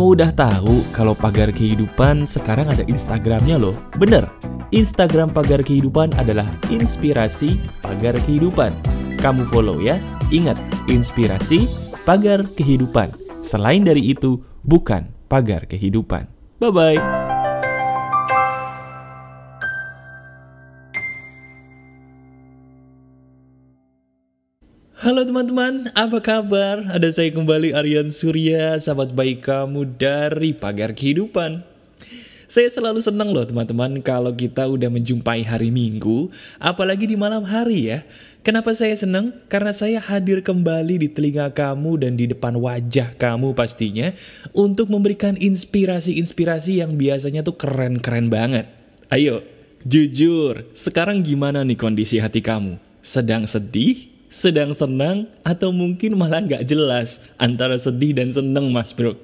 Mau udah tahu kalau pagar kehidupan sekarang ada Instagramnya loh? Bener, Instagram pagar kehidupan adalah inspirasi pagar kehidupan. Kamu follow ya. Ingat, inspirasi pagar kehidupan. Selain dari itu, bukan pagar kehidupan. Bye-bye. Halo teman-teman, apa kabar? Ada saya kembali Aryan Surya, sahabat baik kamu dari Pagar Kehidupan. Saya selalu senang loh teman-teman kalau kita udah menjumpai hari Minggu, apalagi di malam hari ya. Kenapa saya senang? Karena saya hadir kembali di telinga kamu dan di depan wajah kamu pastinya untuk memberikan inspirasi-inspirasi yang biasanya tuh keren-keren banget. Ayo, jujur, sekarang gimana nih kondisi hati kamu? Sedang sedih? sedang senang, atau mungkin malah gak jelas antara sedih dan senang mas bro.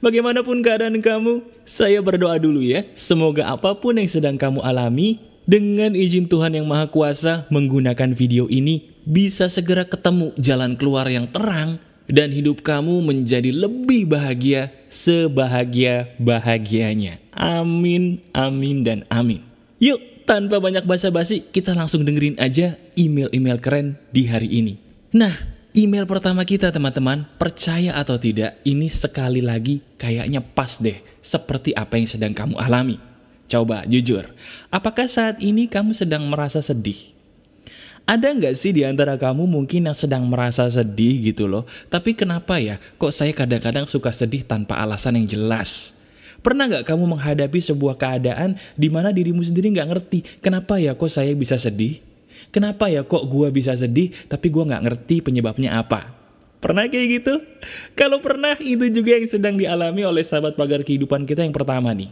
Bagaimanapun keadaan kamu, saya berdoa dulu ya. Semoga apapun yang sedang kamu alami, dengan izin Tuhan yang Maha Kuasa menggunakan video ini, bisa segera ketemu jalan keluar yang terang, dan hidup kamu menjadi lebih bahagia, sebahagia-bahagianya. Amin, amin, dan amin. Yuk tanpa banyak basa-basi, kita langsung dengerin aja email-email keren di hari ini. Nah, email pertama kita teman-teman, percaya atau tidak, ini sekali lagi kayaknya pas deh seperti apa yang sedang kamu alami. Coba jujur, apakah saat ini kamu sedang merasa sedih? Ada nggak sih di antara kamu mungkin yang sedang merasa sedih gitu loh, tapi kenapa ya kok saya kadang-kadang suka sedih tanpa alasan yang jelas? Pernah nggak kamu menghadapi sebuah keadaan di mana dirimu sendiri nggak ngerti kenapa ya kok saya bisa sedih? Kenapa ya kok gue bisa sedih tapi gue nggak ngerti penyebabnya apa? Pernah kayak gitu? Kalau pernah itu juga yang sedang dialami oleh sahabat pagar kehidupan kita yang pertama nih.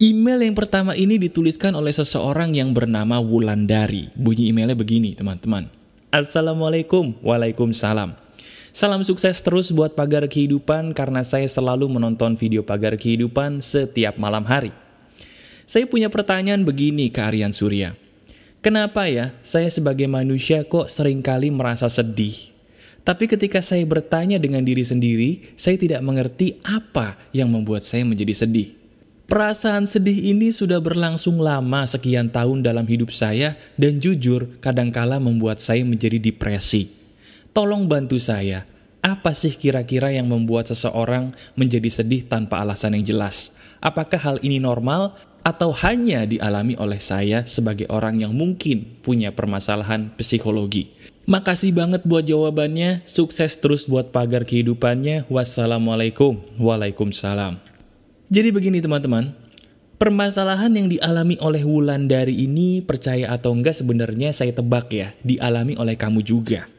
Email yang pertama ini dituliskan oleh seseorang yang bernama Wulandari. Bunyi emailnya begini teman-teman. Assalamualaikum, Waalaikumsalam. Salam sukses terus buat pagar kehidupan karena saya selalu menonton video pagar kehidupan setiap malam hari. Saya punya pertanyaan begini ke Aryan Surya. Kenapa ya saya sebagai manusia kok seringkali merasa sedih? Tapi ketika saya bertanya dengan diri sendiri, saya tidak mengerti apa yang membuat saya menjadi sedih. Perasaan sedih ini sudah berlangsung lama sekian tahun dalam hidup saya dan jujur kadangkala membuat saya menjadi depresi. Tolong bantu saya. Apa sih kira-kira yang membuat seseorang menjadi sedih tanpa alasan yang jelas? Apakah hal ini normal atau hanya dialami oleh saya sebagai orang yang mungkin punya permasalahan psikologi? Makasih banget buat jawabannya. Sukses terus buat pagar kehidupannya. Wassalamualaikum. Waalaikumsalam. Jadi begini teman-teman, Permasalahan yang dialami oleh Wulandari ini percaya atau enggak sebenarnya saya tebak ya, dialami oleh kamu juga.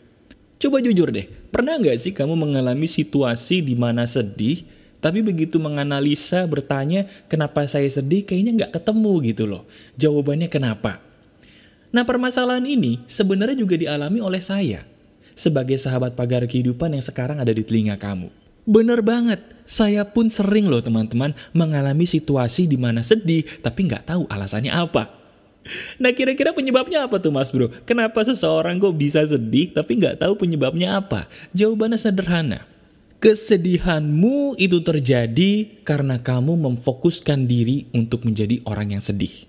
Coba jujur deh, pernah nggak sih kamu mengalami situasi di mana sedih, tapi begitu menganalisa, bertanya, kenapa saya sedih, kayaknya nggak ketemu gitu loh. Jawabannya kenapa? Nah permasalahan ini sebenarnya juga dialami oleh saya, sebagai sahabat pagar kehidupan yang sekarang ada di telinga kamu. Bener banget, saya pun sering loh teman-teman mengalami situasi di mana sedih, tapi nggak tahu alasannya apa. Nah kira-kira penyebabnya apa tuh mas bro? Kenapa seseorang kok bisa sedih tapi nggak tahu penyebabnya apa? Jawabannya sederhana. Kesedihanmu itu terjadi karena kamu memfokuskan diri untuk menjadi orang yang sedih.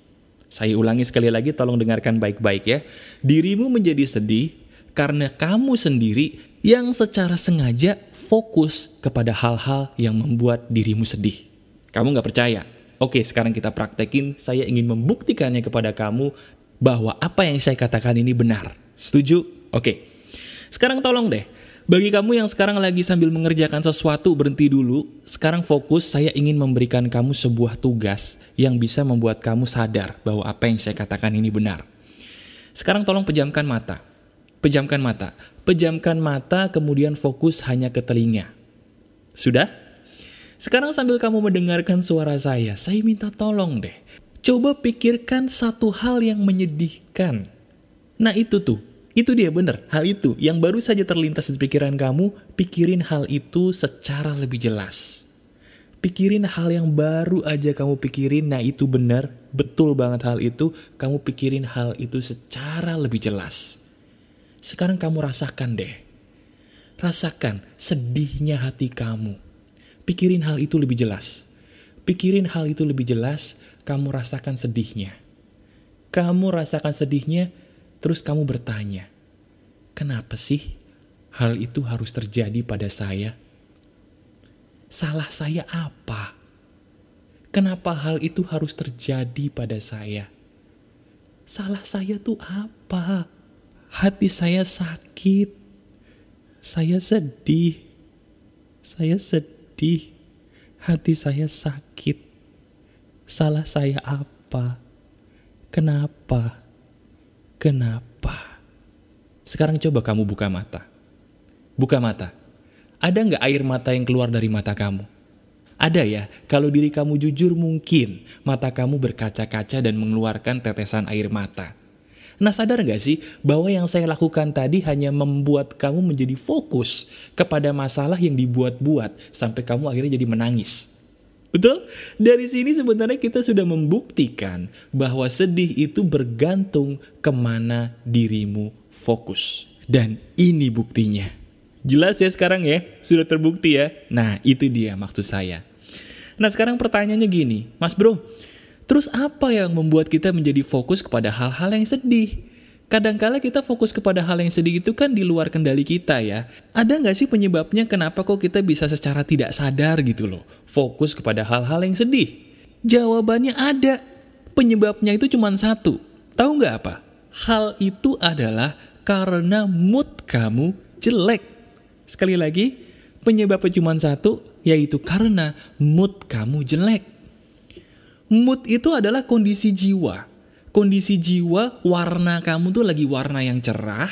Saya ulangi sekali lagi tolong dengarkan baik-baik ya. Dirimu menjadi sedih karena kamu sendiri yang secara sengaja fokus kepada hal-hal yang membuat dirimu sedih. Kamu nggak percaya? Oke, sekarang kita praktekin. Saya ingin membuktikannya kepada kamu bahwa apa yang saya katakan ini benar. Setuju? Oke. Sekarang tolong deh, bagi kamu yang sekarang lagi sambil mengerjakan sesuatu, berhenti dulu. Sekarang fokus, saya ingin memberikan kamu sebuah tugas yang bisa membuat kamu sadar bahwa apa yang saya katakan ini benar. Sekarang tolong pejamkan mata. Pejamkan mata. Pejamkan mata, kemudian fokus hanya ke telinga. Sudah? Sekarang sambil kamu mendengarkan suara saya, saya minta tolong deh. Coba pikirkan satu hal yang menyedihkan. Nah itu tuh, itu dia bener, hal itu. Yang baru saja terlintas di pikiran kamu, pikirin hal itu secara lebih jelas. Pikirin hal yang baru aja kamu pikirin, nah itu benar, betul banget hal itu. Kamu pikirin hal itu secara lebih jelas. Sekarang kamu rasakan deh. Rasakan sedihnya hati kamu Pikirin hal itu lebih jelas. Pikirin hal itu lebih jelas, kamu rasakan sedihnya. Kamu rasakan sedihnya, terus kamu bertanya, kenapa sih hal itu harus terjadi pada saya? Salah saya apa? Kenapa hal itu harus terjadi pada saya? Salah saya tuh apa? Hati saya sakit. Saya sedih. Saya sedih sedih, hati saya sakit. Salah saya apa? Kenapa? Kenapa? Sekarang coba kamu buka mata. Buka mata. Ada nggak air mata yang keluar dari mata kamu? Ada ya, kalau diri kamu jujur mungkin mata kamu berkaca-kaca dan mengeluarkan tetesan air mata. Nah sadar gak sih bahwa yang saya lakukan tadi hanya membuat kamu menjadi fokus kepada masalah yang dibuat-buat sampai kamu akhirnya jadi menangis. Betul? Dari sini sebenarnya kita sudah membuktikan bahwa sedih itu bergantung kemana dirimu fokus. Dan ini buktinya. Jelas ya sekarang ya? Sudah terbukti ya? Nah, itu dia maksud saya. Nah, sekarang pertanyaannya gini. Mas bro, Terus apa yang membuat kita menjadi fokus kepada hal-hal yang sedih? Kadangkala kita fokus kepada hal yang sedih itu kan di luar kendali kita ya. Ada nggak sih penyebabnya kenapa kok kita bisa secara tidak sadar gitu loh fokus kepada hal-hal yang sedih? Jawabannya ada. Penyebabnya itu cuma satu. Tahu nggak apa? Hal itu adalah karena mood kamu jelek. Sekali lagi, penyebabnya cuma satu, yaitu karena mood kamu jelek. Mood itu adalah kondisi jiwa. Kondisi jiwa, warna kamu tuh lagi warna yang cerah,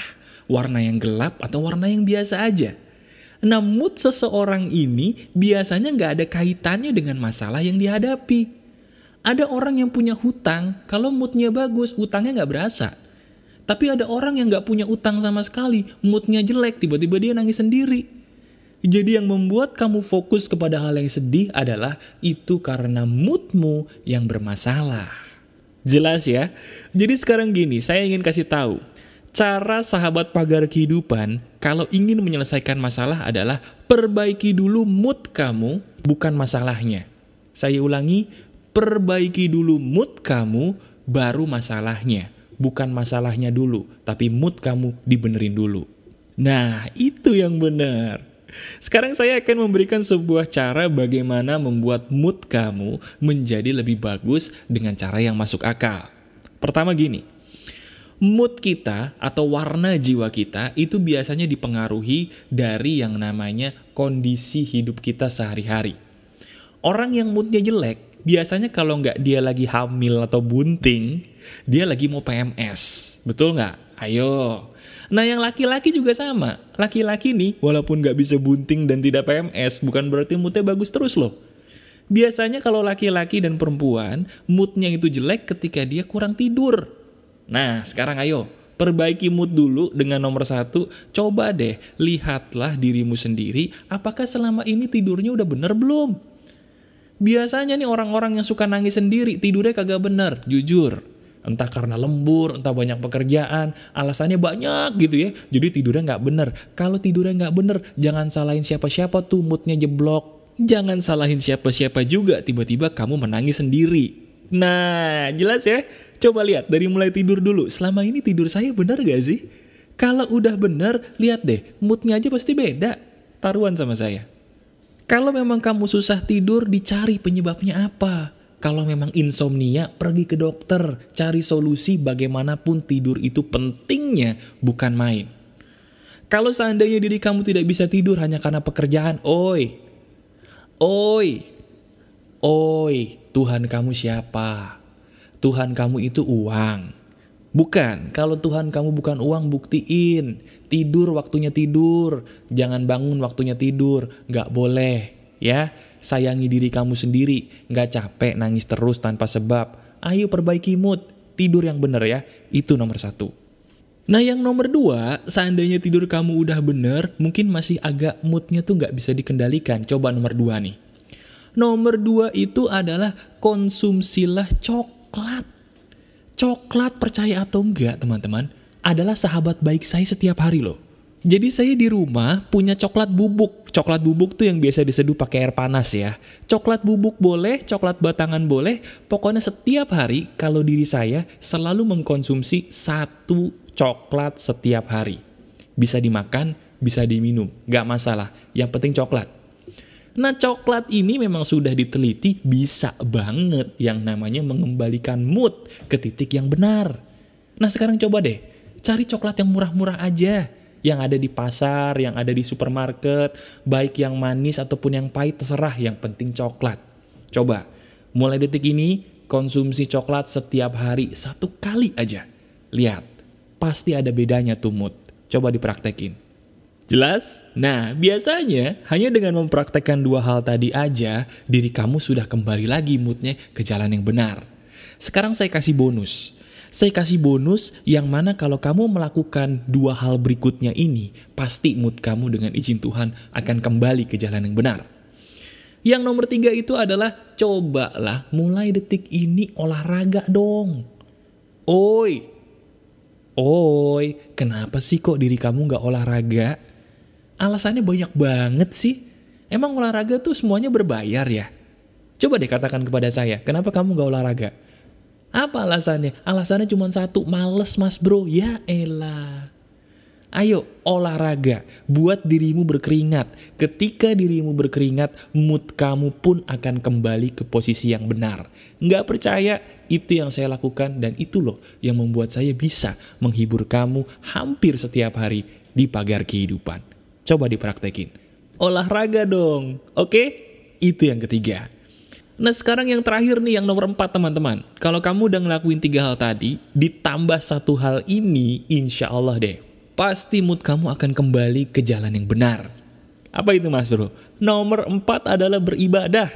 warna yang gelap, atau warna yang biasa aja. Nah, mood seseorang ini biasanya nggak ada kaitannya dengan masalah yang dihadapi. Ada orang yang punya hutang, kalau moodnya bagus, hutangnya nggak berasa. Tapi ada orang yang nggak punya utang sama sekali, moodnya jelek, tiba-tiba dia nangis sendiri. Jadi yang membuat kamu fokus kepada hal yang sedih adalah itu karena moodmu yang bermasalah. Jelas ya? Jadi sekarang gini, saya ingin kasih tahu. Cara sahabat pagar kehidupan kalau ingin menyelesaikan masalah adalah perbaiki dulu mood kamu, bukan masalahnya. Saya ulangi, perbaiki dulu mood kamu, baru masalahnya. Bukan masalahnya dulu, tapi mood kamu dibenerin dulu. Nah, itu yang benar. Sekarang saya akan memberikan sebuah cara bagaimana membuat mood kamu menjadi lebih bagus dengan cara yang masuk akal. Pertama gini, mood kita atau warna jiwa kita itu biasanya dipengaruhi dari yang namanya kondisi hidup kita sehari-hari. Orang yang moodnya jelek, biasanya kalau nggak dia lagi hamil atau bunting, dia lagi mau PMS. Betul nggak? Ayo, Nah yang laki-laki juga sama. Laki-laki nih walaupun gak bisa bunting dan tidak PMS bukan berarti moodnya bagus terus loh. Biasanya kalau laki-laki dan perempuan moodnya itu jelek ketika dia kurang tidur. Nah sekarang ayo perbaiki mood dulu dengan nomor satu. Coba deh lihatlah dirimu sendiri apakah selama ini tidurnya udah bener belum? Biasanya nih orang-orang yang suka nangis sendiri tidurnya kagak bener, jujur entah karena lembur, entah banyak pekerjaan, alasannya banyak gitu ya. Jadi tidurnya nggak bener. Kalau tidurnya nggak bener, jangan salahin siapa-siapa tuh moodnya jeblok. Jangan salahin siapa-siapa juga, tiba-tiba kamu menangis sendiri. Nah, jelas ya? Coba lihat, dari mulai tidur dulu. Selama ini tidur saya bener gak sih? Kalau udah bener, lihat deh, moodnya aja pasti beda. Taruhan sama saya. Kalau memang kamu susah tidur, dicari penyebabnya apa. Kalau memang insomnia, pergi ke dokter, cari solusi bagaimanapun tidur itu pentingnya, bukan main. Kalau seandainya diri kamu tidak bisa tidur hanya karena pekerjaan, oi, oi, oi, Tuhan kamu siapa? Tuhan kamu itu uang. Bukan, kalau Tuhan kamu bukan uang buktiin. Tidur waktunya tidur, jangan bangun waktunya tidur, gak boleh ya. Sayangi diri kamu sendiri, nggak capek nangis terus tanpa sebab. Ayo perbaiki mood, tidur yang bener ya, itu nomor satu. Nah yang nomor dua, seandainya tidur kamu udah bener, mungkin masih agak moodnya tuh nggak bisa dikendalikan. Coba nomor dua nih. Nomor dua itu adalah konsumsilah coklat. Coklat percaya atau enggak teman-teman, adalah sahabat baik saya setiap hari loh. Jadi saya di rumah punya coklat bubuk. Coklat bubuk tuh yang biasa diseduh pakai air panas ya. Coklat bubuk boleh, coklat batangan boleh. Pokoknya setiap hari kalau diri saya selalu mengkonsumsi satu coklat setiap hari. Bisa dimakan, bisa diminum, gak masalah. Yang penting coklat. Nah coklat ini memang sudah diteliti bisa banget yang namanya mengembalikan mood ke titik yang benar. Nah sekarang coba deh, cari coklat yang murah-murah aja yang ada di pasar, yang ada di supermarket, baik yang manis ataupun yang pahit terserah, yang penting coklat. Coba, mulai detik ini konsumsi coklat setiap hari satu kali aja. Lihat, pasti ada bedanya tuh mood. Coba dipraktekin. Jelas? Nah, biasanya hanya dengan mempraktekkan dua hal tadi aja, diri kamu sudah kembali lagi moodnya ke jalan yang benar. Sekarang saya kasih bonus saya kasih bonus yang mana kalau kamu melakukan dua hal berikutnya ini, pasti mood kamu dengan izin Tuhan akan kembali ke jalan yang benar. Yang nomor tiga itu adalah cobalah mulai detik ini olahraga dong. Oi, oi, kenapa sih kok diri kamu nggak olahraga? Alasannya banyak banget sih. Emang olahraga tuh semuanya berbayar ya? Coba deh katakan kepada saya, kenapa kamu nggak olahraga? Apa alasannya? Alasannya cuma satu, males mas bro. Ya elah. Ayo olahraga, buat dirimu berkeringat. Ketika dirimu berkeringat, mood kamu pun akan kembali ke posisi yang benar. Nggak percaya, itu yang saya lakukan dan itu loh yang membuat saya bisa menghibur kamu hampir setiap hari di pagar kehidupan. Coba dipraktekin. Olahraga dong, oke? Itu yang ketiga. Nah sekarang yang terakhir nih yang nomor 4 teman-teman. Kalau kamu udah ngelakuin tiga hal tadi, ditambah satu hal ini, insya Allah deh. Pasti mood kamu akan kembali ke jalan yang benar. Apa itu mas bro? Nomor 4 adalah beribadah.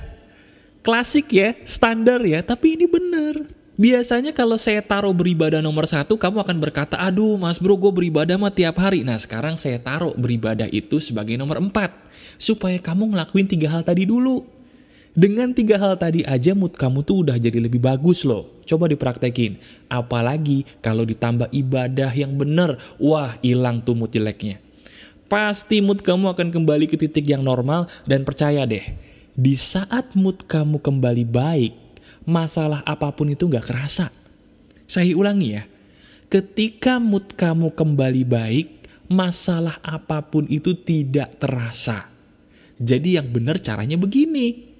Klasik ya, standar ya, tapi ini benar. Biasanya kalau saya taruh beribadah nomor satu, kamu akan berkata, aduh mas bro gue beribadah mah tiap hari. Nah sekarang saya taruh beribadah itu sebagai nomor empat, Supaya kamu ngelakuin tiga hal tadi dulu dengan tiga hal tadi aja mood kamu tuh udah jadi lebih bagus loh. Coba dipraktekin. Apalagi kalau ditambah ibadah yang bener, wah hilang tuh mood jeleknya. Pasti mood kamu akan kembali ke titik yang normal dan percaya deh. Di saat mood kamu kembali baik, masalah apapun itu gak kerasa. Saya ulangi ya. Ketika mood kamu kembali baik, masalah apapun itu tidak terasa. Jadi yang benar caranya begini.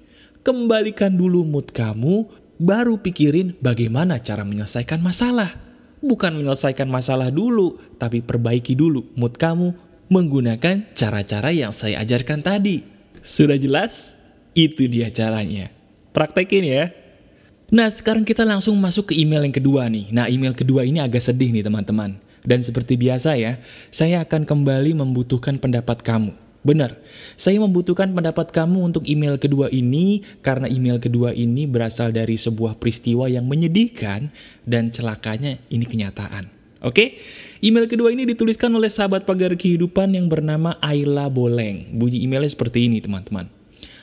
Kembalikan dulu mood kamu, baru pikirin bagaimana cara menyelesaikan masalah. Bukan menyelesaikan masalah dulu, tapi perbaiki dulu mood kamu menggunakan cara-cara yang saya ajarkan tadi. Sudah jelas? Itu dia caranya. Praktekin ya. Nah, sekarang kita langsung masuk ke email yang kedua nih. Nah, email kedua ini agak sedih nih teman-teman. Dan seperti biasa ya, saya akan kembali membutuhkan pendapat kamu. Benar, saya membutuhkan pendapat kamu untuk email kedua ini karena email kedua ini berasal dari sebuah peristiwa yang menyedihkan dan celakanya ini kenyataan. Oke, email kedua ini dituliskan oleh sahabat pagar kehidupan yang bernama Ayla Boleng. Bunyi emailnya seperti ini teman-teman.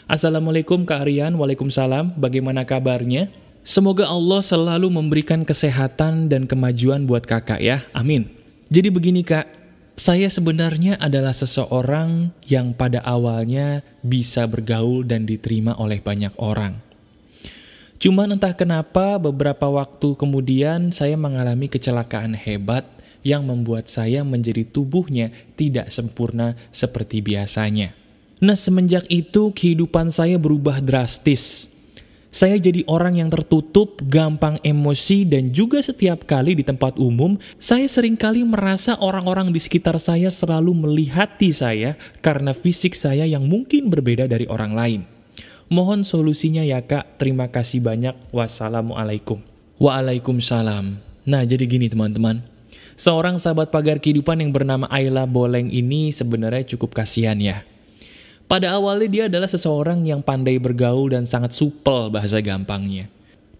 Assalamualaikum Kak Aryan, Waalaikumsalam, bagaimana kabarnya? Semoga Allah selalu memberikan kesehatan dan kemajuan buat kakak ya, amin. Jadi begini kak, saya sebenarnya adalah seseorang yang pada awalnya bisa bergaul dan diterima oleh banyak orang. Cuman entah kenapa beberapa waktu kemudian saya mengalami kecelakaan hebat yang membuat saya menjadi tubuhnya tidak sempurna seperti biasanya. Nah semenjak itu kehidupan saya berubah drastis. Saya jadi orang yang tertutup, gampang emosi, dan juga setiap kali di tempat umum, saya seringkali merasa orang-orang di sekitar saya selalu melihati saya karena fisik saya yang mungkin berbeda dari orang lain. Mohon solusinya ya kak, terima kasih banyak, wassalamualaikum. Waalaikumsalam. Nah jadi gini teman-teman, seorang sahabat pagar kehidupan yang bernama Ayla Boleng ini sebenarnya cukup kasihan ya. Pada awalnya dia adalah seseorang yang pandai bergaul dan sangat supel bahasa gampangnya.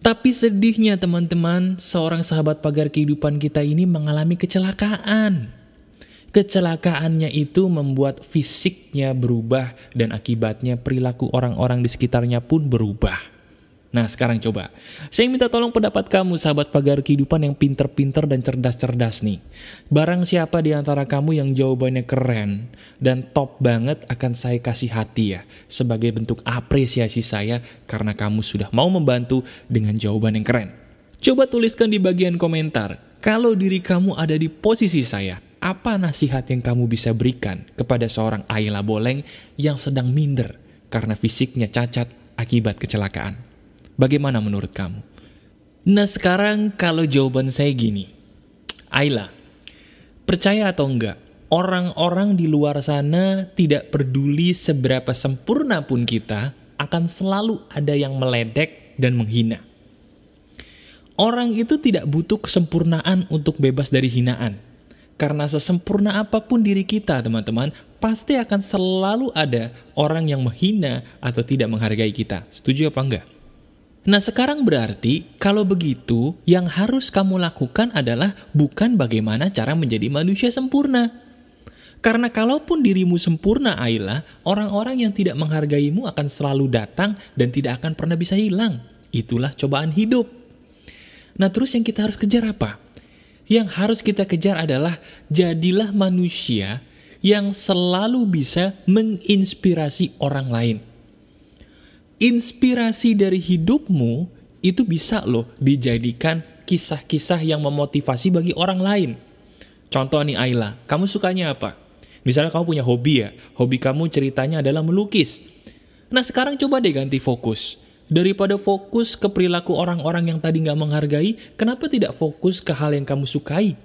Tapi sedihnya teman-teman, seorang sahabat pagar kehidupan kita ini mengalami kecelakaan. Kecelakaannya itu membuat fisiknya berubah dan akibatnya perilaku orang-orang di sekitarnya pun berubah. Nah sekarang coba, saya minta tolong pendapat kamu sahabat pagar kehidupan yang pinter-pinter dan cerdas-cerdas nih. Barang siapa di antara kamu yang jawabannya keren dan top banget akan saya kasih hati ya. Sebagai bentuk apresiasi saya karena kamu sudah mau membantu dengan jawaban yang keren. Coba tuliskan di bagian komentar, kalau diri kamu ada di posisi saya, apa nasihat yang kamu bisa berikan kepada seorang Ayla Boleng yang sedang minder karena fisiknya cacat akibat kecelakaan? Bagaimana menurut kamu? Nah sekarang kalau jawaban saya gini, Ayla, percaya atau enggak, orang-orang di luar sana tidak peduli seberapa sempurna pun kita, akan selalu ada yang meledek dan menghina. Orang itu tidak butuh kesempurnaan untuk bebas dari hinaan. Karena sesempurna apapun diri kita, teman-teman, pasti akan selalu ada orang yang menghina atau tidak menghargai kita. Setuju apa enggak? Nah sekarang berarti kalau begitu yang harus kamu lakukan adalah bukan bagaimana cara menjadi manusia sempurna. Karena kalaupun dirimu sempurna Ayla, orang-orang yang tidak menghargaimu akan selalu datang dan tidak akan pernah bisa hilang. Itulah cobaan hidup. Nah terus yang kita harus kejar apa? Yang harus kita kejar adalah jadilah manusia yang selalu bisa menginspirasi orang lain inspirasi dari hidupmu itu bisa loh dijadikan kisah-kisah yang memotivasi bagi orang lain. Contoh nih Ayla, kamu sukanya apa? Misalnya kamu punya hobi ya, hobi kamu ceritanya adalah melukis. Nah sekarang coba deh ganti fokus. Daripada fokus ke perilaku orang-orang yang tadi nggak menghargai, kenapa tidak fokus ke hal yang kamu sukai?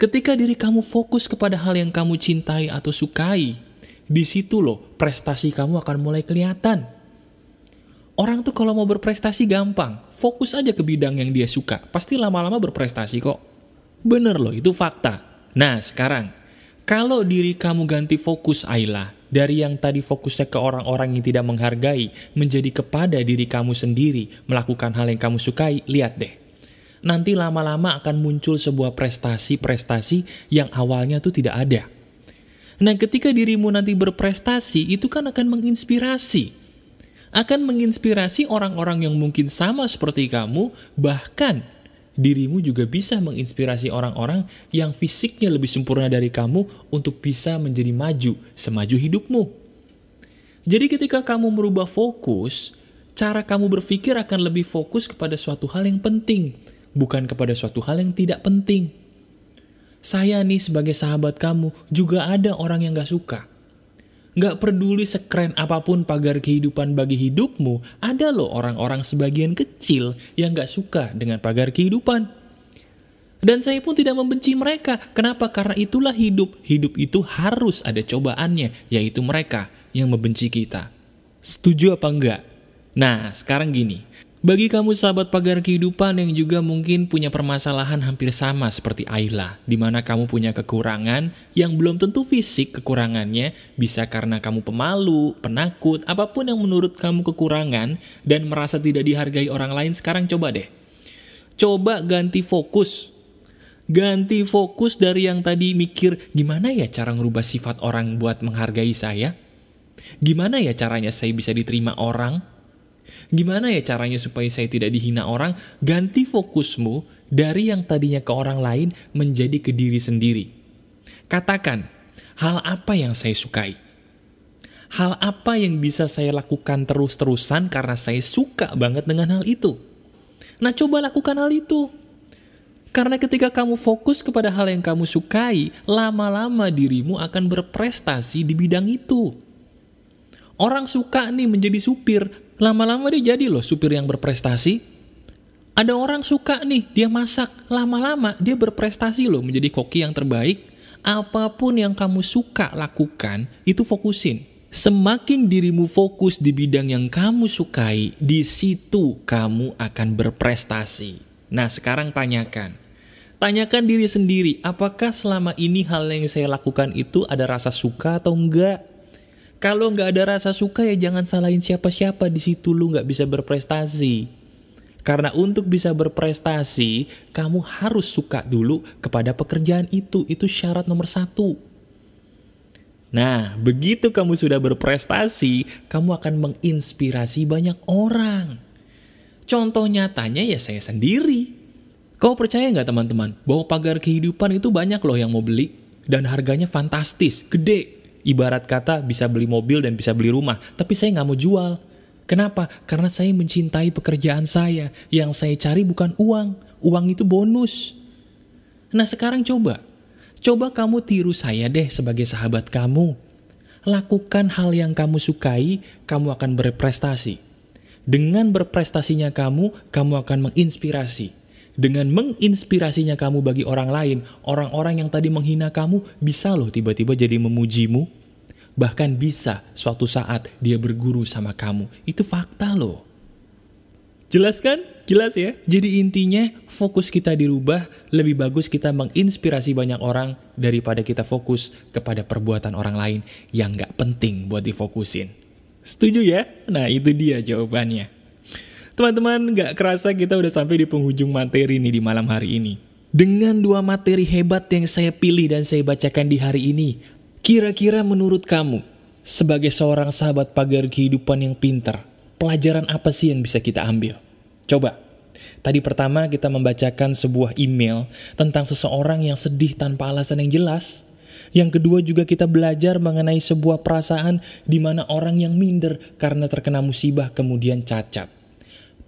Ketika diri kamu fokus kepada hal yang kamu cintai atau sukai, di situ loh prestasi kamu akan mulai kelihatan. Orang tuh kalau mau berprestasi gampang, fokus aja ke bidang yang dia suka. Pasti lama-lama berprestasi kok. Bener loh, itu fakta. Nah, sekarang, kalau diri kamu ganti fokus, Ayla, dari yang tadi fokusnya ke orang-orang yang tidak menghargai, menjadi kepada diri kamu sendiri, melakukan hal yang kamu sukai, lihat deh. Nanti lama-lama akan muncul sebuah prestasi-prestasi yang awalnya tuh tidak ada. Nah, ketika dirimu nanti berprestasi, itu kan akan menginspirasi akan menginspirasi orang-orang yang mungkin sama seperti kamu, bahkan dirimu juga bisa menginspirasi orang-orang yang fisiknya lebih sempurna dari kamu untuk bisa menjadi maju, semaju hidupmu. Jadi ketika kamu merubah fokus, cara kamu berpikir akan lebih fokus kepada suatu hal yang penting, bukan kepada suatu hal yang tidak penting. Saya nih sebagai sahabat kamu juga ada orang yang gak suka. Gak peduli sekeren apapun pagar kehidupan bagi hidupmu, ada loh orang-orang sebagian kecil yang gak suka dengan pagar kehidupan. Dan saya pun tidak membenci mereka. Kenapa? Karena itulah hidup. Hidup itu harus ada cobaannya, yaitu mereka yang membenci kita. Setuju apa enggak? Nah, sekarang gini, bagi kamu sahabat pagar kehidupan yang juga mungkin punya permasalahan hampir sama seperti Ayla, di mana kamu punya kekurangan yang belum tentu fisik kekurangannya, bisa karena kamu pemalu, penakut, apapun yang menurut kamu kekurangan dan merasa tidak dihargai orang lain, sekarang coba deh. Coba ganti fokus. Ganti fokus dari yang tadi mikir, gimana ya cara ngerubah sifat orang buat menghargai saya? Gimana ya caranya saya bisa diterima orang? Gimana ya caranya supaya saya tidak dihina orang? Ganti fokusmu dari yang tadinya ke orang lain menjadi ke diri sendiri. Katakan, hal apa yang saya sukai? Hal apa yang bisa saya lakukan terus-terusan karena saya suka banget dengan hal itu? Nah, coba lakukan hal itu. Karena ketika kamu fokus kepada hal yang kamu sukai, lama-lama dirimu akan berprestasi di bidang itu. Orang suka nih menjadi supir, Lama-lama dia jadi loh supir yang berprestasi. Ada orang suka nih, dia masak. Lama-lama dia berprestasi loh menjadi koki yang terbaik. Apapun yang kamu suka lakukan, itu fokusin. Semakin dirimu fokus di bidang yang kamu sukai, di situ kamu akan berprestasi. Nah, sekarang tanyakan. Tanyakan diri sendiri, apakah selama ini hal yang saya lakukan itu ada rasa suka atau enggak? Kalau nggak ada rasa suka ya jangan salahin siapa-siapa di situ lu nggak bisa berprestasi. Karena untuk bisa berprestasi, kamu harus suka dulu kepada pekerjaan itu. Itu syarat nomor satu. Nah, begitu kamu sudah berprestasi, kamu akan menginspirasi banyak orang. Contoh nyatanya ya saya sendiri. Kau percaya nggak teman-teman, bahwa pagar kehidupan itu banyak loh yang mau beli? Dan harganya fantastis, gede ibarat kata bisa beli mobil dan bisa beli rumah, tapi saya nggak mau jual. Kenapa? Karena saya mencintai pekerjaan saya. Yang saya cari bukan uang. Uang itu bonus. Nah sekarang coba. Coba kamu tiru saya deh sebagai sahabat kamu. Lakukan hal yang kamu sukai, kamu akan berprestasi. Dengan berprestasinya kamu, kamu akan menginspirasi dengan menginspirasinya kamu bagi orang lain, orang-orang yang tadi menghina kamu bisa loh tiba-tiba jadi memujimu. Bahkan bisa suatu saat dia berguru sama kamu. Itu fakta loh. Jelas kan? Jelas ya? Jadi intinya fokus kita dirubah, lebih bagus kita menginspirasi banyak orang daripada kita fokus kepada perbuatan orang lain yang gak penting buat difokusin. Setuju ya? Nah itu dia jawabannya. Teman-teman, gak kerasa kita udah sampai di penghujung materi nih di malam hari ini. Dengan dua materi hebat yang saya pilih dan saya bacakan di hari ini, kira-kira menurut kamu, sebagai seorang sahabat pagar kehidupan yang pintar pelajaran apa sih yang bisa kita ambil? Coba, tadi pertama kita membacakan sebuah email tentang seseorang yang sedih tanpa alasan yang jelas, yang kedua juga kita belajar mengenai sebuah perasaan di mana orang yang minder karena terkena musibah kemudian cacat.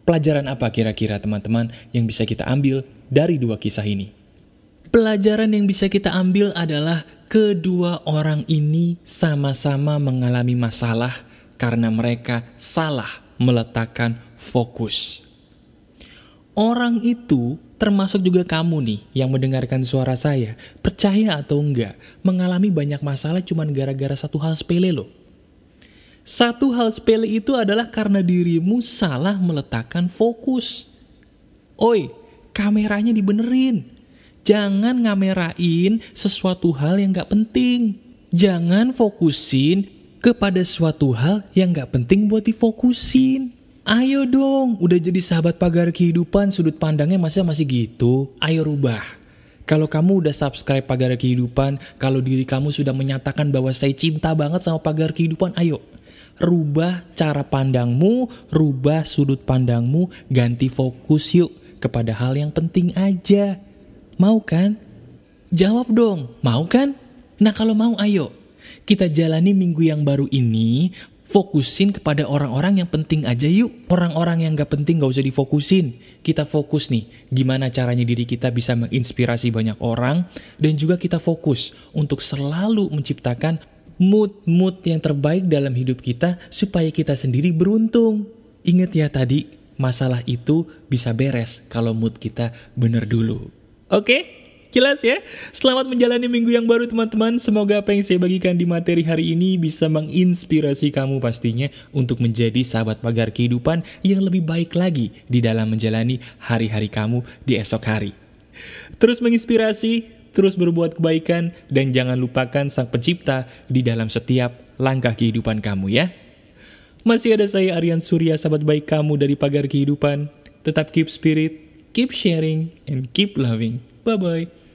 Pelajaran apa kira-kira teman-teman yang bisa kita ambil dari dua kisah ini? Pelajaran yang bisa kita ambil adalah kedua orang ini sama-sama mengalami masalah karena mereka salah meletakkan fokus. Orang itu termasuk juga kamu nih yang mendengarkan suara saya, percaya atau enggak, mengalami banyak masalah cuma gara-gara satu hal sepele loh. Satu hal sepele itu adalah karena dirimu salah meletakkan fokus. Oi, kameranya dibenerin. Jangan ngamerain sesuatu hal yang gak penting. Jangan fokusin kepada suatu hal yang gak penting buat difokusin. Ayo dong, udah jadi sahabat pagar kehidupan, sudut pandangnya masih masih gitu? Ayo rubah. Kalau kamu udah subscribe pagar kehidupan, kalau diri kamu sudah menyatakan bahwa saya cinta banget sama pagar kehidupan, ayo rubah cara pandangmu, rubah sudut pandangmu, ganti fokus yuk kepada hal yang penting aja. Mau kan? Jawab dong, mau kan? Nah kalau mau ayo, kita jalani minggu yang baru ini, fokusin kepada orang-orang yang penting aja yuk. Orang-orang yang gak penting gak usah difokusin. Kita fokus nih, gimana caranya diri kita bisa menginspirasi banyak orang, dan juga kita fokus untuk selalu menciptakan mood-mood yang terbaik dalam hidup kita supaya kita sendiri beruntung. Ingat ya tadi, masalah itu bisa beres kalau mood kita benar dulu. Oke? Jelas ya? Selamat menjalani minggu yang baru teman-teman. Semoga apa yang saya bagikan di materi hari ini bisa menginspirasi kamu pastinya untuk menjadi sahabat pagar kehidupan yang lebih baik lagi di dalam menjalani hari-hari kamu di esok hari. Terus menginspirasi, terus berbuat kebaikan, dan jangan lupakan sang pencipta di dalam setiap langkah kehidupan kamu ya. Masih ada saya Aryan Surya, sahabat baik kamu dari pagar kehidupan. Tetap keep spirit, keep sharing, and keep loving. Bye-bye.